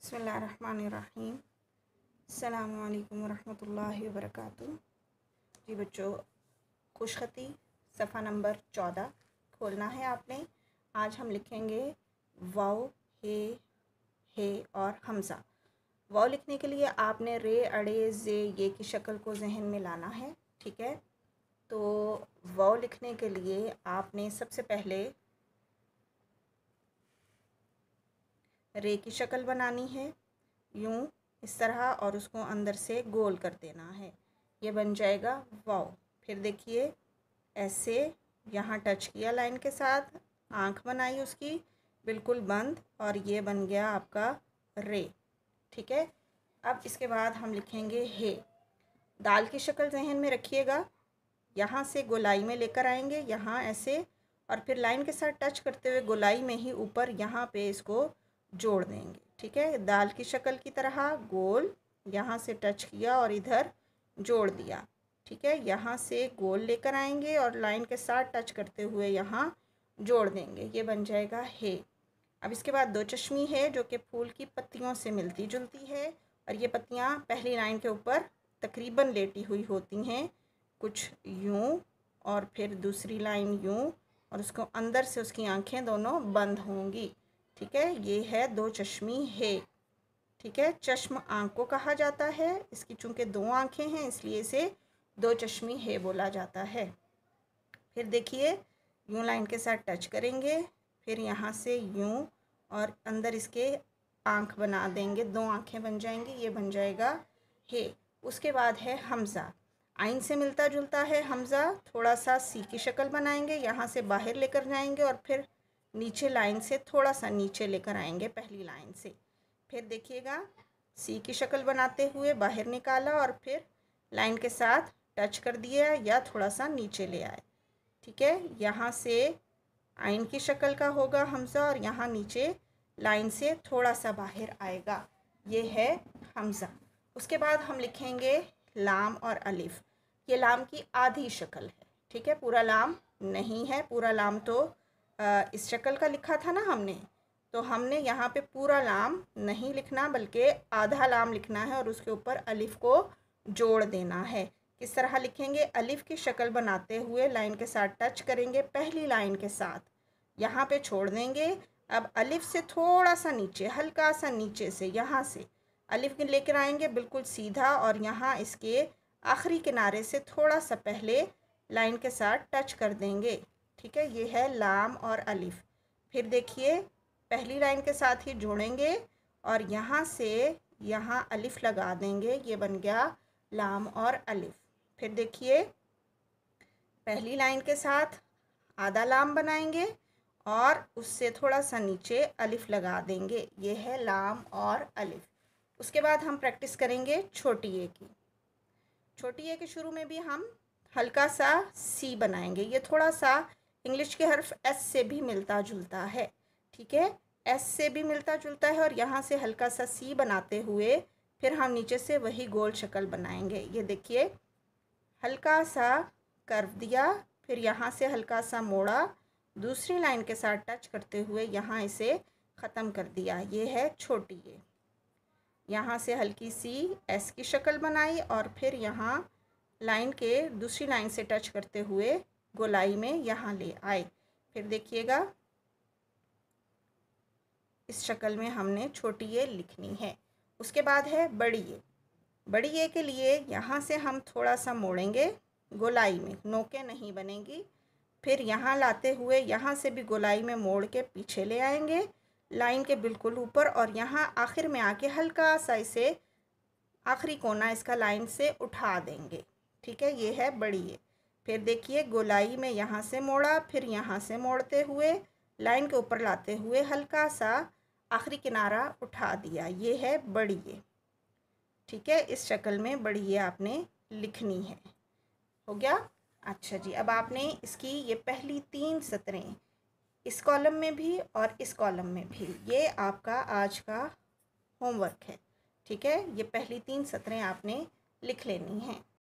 बसमीम अल्लाम वरहमल वरक जी बच्चों खुशखती सफ़ा नंबर चौदह खोलना है आपने आज हम लिखेंगे वाओ हे हे और हमज़ा वाओ लिखने के लिए आपने रे अड़े जे ये की शक्ल को जहन में लाना है ठीक है तो वाओ लिखने के लिए आपने सबसे पहले रे की शक्ल बनानी है यूँ इस तरह और उसको अंदर से गोल कर देना है ये बन जाएगा वाव फिर देखिए ऐसे यहाँ टच किया लाइन के साथ आँख बनाई उसकी बिल्कुल बंद और ये बन गया आपका रे ठीक है अब इसके बाद हम लिखेंगे हे दाल की शक्ल जहन में रखिएगा यहाँ से गोलाई में लेकर आएंगे यहाँ ऐसे और फिर लाइन के साथ टच करते हुए गोलाई में ही ऊपर यहाँ पे इसको जोड़ देंगे ठीक है दाल की शक्ल की तरह गोल यहाँ से टच किया और इधर जोड़ दिया ठीक है यहाँ से गोल लेकर आएंगे और लाइन के साथ टच करते हुए यहाँ जोड़ देंगे ये बन जाएगा हे अब इसके बाद दो चश्मी है जो कि फूल की पत्तियों से मिलती जुलती है और ये पत्तियाँ पहली लाइन के ऊपर तकरीबन लेटी हुई होती हैं कुछ यूँ और फिर दूसरी लाइन यूँ और उसको अंदर से उसकी आंखें दोनों बंद होंगी ठीक है ये है दो चश्मी है ठीक है चश्म आँख को कहा जाता है इसकी चूंकि दो आँखें हैं इसलिए इसे दो चश्मी है बोला जाता है फिर देखिए यूँ लाइन के साथ टच करेंगे फिर यहाँ से यूँ और अंदर इसके आँख बना देंगे दो आँखें बन जाएंगी ये बन जाएगा हे उसके बाद है हमज़ा आइन से मिलता जुलता है हमज़ा थोड़ा सा सी की शक्ल बनाएंगे यहाँ से बाहर लेकर जाएंगे और फिर नीचे लाइन से थोड़ा सा नीचे लेकर आएंगे पहली लाइन से फिर देखिएगा सी की शक्ल बनाते हुए बाहर निकाला और फिर लाइन के साथ टच कर दिया या थोड़ा सा नीचे ले आए ठीक है यहाँ से आइन की शक्ल का होगा हमज़ा और यहाँ नीचे लाइन से थोड़ा सा बाहर आएगा ये है हमज़ा उसके बाद हम लिखेंगे लाम और अलिफ़ ये लाम की आधी शक्ल है ठीक है पूरा लाम नहीं है पूरा लाम तो इस शक्ल का लिखा था ना हमने तो हमने यहाँ पे पूरा लाम नहीं लिखना बल्कि आधा लाम लिखना है और उसके ऊपर अलिफ को जोड़ देना है किस तरह लिखेंगे अलिफ की शक्ल बनाते हुए लाइन के साथ टच करेंगे पहली लाइन के साथ यहाँ पे छोड़ देंगे अब अलिफ से थोड़ा सा नीचे हल्का सा नीचे से यहाँ से अलिफ लेकर आएंगे बिल्कुल सीधा और यहाँ इसके आखिरी किनारे से थोड़ा सा पहले लाइन के साथ टच कर देंगे ठीक है ये है लाम और अलिफ फिर देखिए पहली लाइन के साथ ही जोड़ेंगे और यहाँ से यहाँ अलिफ लगा देंगे ये बन गया लाम और अलिफ फिर देखिए पहली लाइन के साथ आधा लाम बनाएंगे और उससे थोड़ा सा नीचे अलिफ लगा देंगे ये है लाम और अलिफ उसके बाद हम प्रैक्टिस करेंगे छोटी ए की छोटी ए के शुरू में भी हम हल्का सा सी बनाएंगे ये थोड़ा सा इंग्लिश के हर्फ एस से भी मिलता जुलता है ठीक है एस से भी मिलता जुलता है और यहाँ से हल्का सा सी बनाते हुए फिर हम नीचे से वही गोल शक्ल बनाएंगे ये देखिए हल्का सा कर्व दिया फिर यहाँ से हल्का सा मोड़ा दूसरी लाइन के साथ टच करते हुए यहाँ इसे ख़त्म कर दिया ये है छोटी ये यहाँ से हल्की सी एस की शक्ल बनाई और फिर यहाँ लाइन के दूसरी लाइन से टच करते हुए गोलाई में यहाँ ले आए फिर देखिएगा इस शक्ल में हमने छोटी ये लिखनी है उसके बाद है बड़ी ये बड़ी ये के लिए यहाँ से हम थोड़ा सा मोड़ेंगे गोलाई में नोके नहीं बनेगी फिर यहाँ लाते हुए यहाँ से भी गोलाई में मोड़ के पीछे ले आएंगे लाइन के बिल्कुल ऊपर और यहाँ आखिर में आके हल्का सा इसे आखिरी कोना इसका लाइन से उठा देंगे ठीक है ये है बड़ी ये फिर देखिए गोलाई में यहाँ से मोड़ा फिर यहाँ से मोड़ते हुए लाइन के ऊपर लाते हुए हल्का सा आखिरी किनारा उठा दिया ये है ये ठीक है इस शक्ल में ये आपने लिखनी है हो गया अच्छा जी अब आपने इसकी ये पहली तीन सतरें इस कॉलम में भी और इस कॉलम में भी ये आपका आज का होमवर्क है ठीक है ये पहली तीन सतरें आपने लिख लेनी हैं